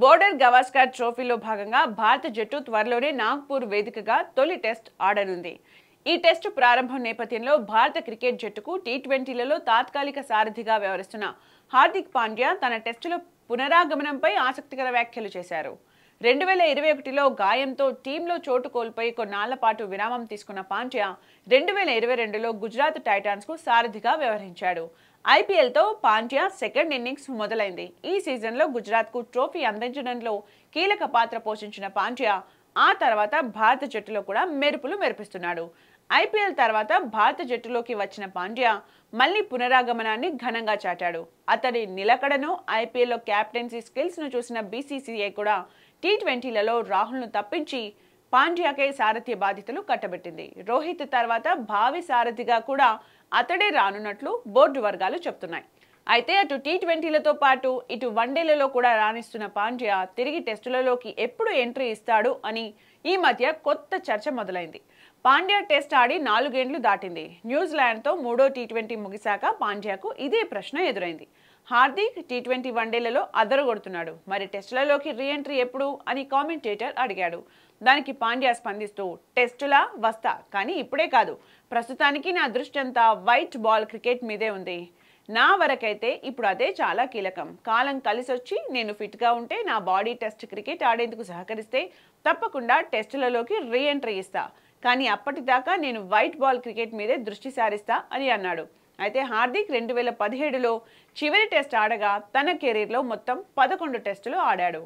border Gavaskar ట్రోఫీలో భాగంగా భారత జట్టు త్వరలోనే నాగ్పూర్ వేదికగా తొలి టెస్ట్ ఆడనుంది ఈ టెస్టు ప్రారంభం నేపథ్యంలో భారత క్రికెట్ జట్టుకు టీ ట్వంటీలలో తాత్కాలిక సారథిగా వ్యవహరిస్తున్న హార్దిక్ పాండ్యా తన టెస్టులో పునరాగమనంపై ఆసక్తికర వ్యాఖ్యలు చేశారు రెండు వేల ఇరవై ఒకటిలో గాయంతో టీంలో చోటు కోల్పోయి కొన్నాళ్ల పాటు విరామం తీసుకున్న పాండ్యా రెండు వేల ఇరవై రెండులో గుజరాత్ టైటాన్స్ కు సారథిగా వ్యవహరించాడు ఐపీఎల్తో పాండ్యా సెకండ్ ఇన్నింగ్స్ మొదలైంది ఈ సీజన్లో గుజరాత్కు ట్రోఫీ అందించడంలో కీలక పాత్ర పోషించిన పాండ్యా ఆ తర్వాత భారత జట్టులో కూడా మెరుపులు మెరిపిస్తున్నాడు ఐపీఎల్ తర్వాత భారత జట్టులోకి వచ్చిన పాండ్యా మళ్ళీ పునరాగమనాన్ని ఘనంగా చాటాడు అతడి నిలకడను ఐపీఎల్లో క్యాప్టెన్సీ స్కిల్స్ను చూసిన బీసీసీఐ కూడా టీ ట్వంటీలలో రాహుల్ను తప్పించి పాండ్యాకే సారథ్య బాధ్యతలు కట్టబెట్టింది రోహిత్ తర్వాత భావి సారథిగా కూడా అతడే రానున్నట్లు బోర్డు వర్గాలు చెప్తున్నాయి అయితే అటు టీ ట్వంటీలతో పాటు ఇటు వన్డేలలో కూడా రాణిస్తున్న పాండ్యా తిరిగి టెస్టులలోకి ఎప్పుడు ఎంట్రీ ఇస్తాడు అని ఈ మధ్య కొత్త చర్చ మొదలైంది పాండ్యా టెస్ట్ ఆడి నాలుగేండ్లు దాటింది న్యూజిలాండ్తో మూడో టీ ట్వంటీ ముగిశాక పాండ్యాకు ఇదే ప్రశ్న ఎదురైంది హార్దిక్ టీ ట్వంటీ వన్డేలలో అదరగొడుతున్నాడు మరి టెస్టులలోకి రీఎంట్రీ ఎప్పుడు అని కామెంటేటర్ అడిగాడు దానికి పాండ్యా స్పందిస్తూ టెస్టులా వస్తా కానీ ఇప్పుడే కాదు ప్రస్తుతానికి నా దృష్టి అంతా వైట్ బాల్ క్రికెట్ మీదే ఉంది నా వరకైతే ఇప్పుడు అదే చాలా కీలకం కాలం కలిసి వచ్చి నేను ఫిట్గా ఉంటే నా బాడీ టెస్ట్ క్రికెట్ ఆడేందుకు సహకరిస్తే తప్పకుండా టెస్టులలోకి రీ ఎంట్రీ ఇస్తా కానీ అప్పటిదాకా నేను వైట్ బాల్ క్రికెట్ మీదే దృష్టి సారిస్తా అని అన్నాడు అయితే హార్దిక్ రెండు వేల పదిహేడులో చివరి టెస్ట్ ఆడగా తన కెరీర్లో మొత్తం పదకొండు టెస్టులు ఆడాడు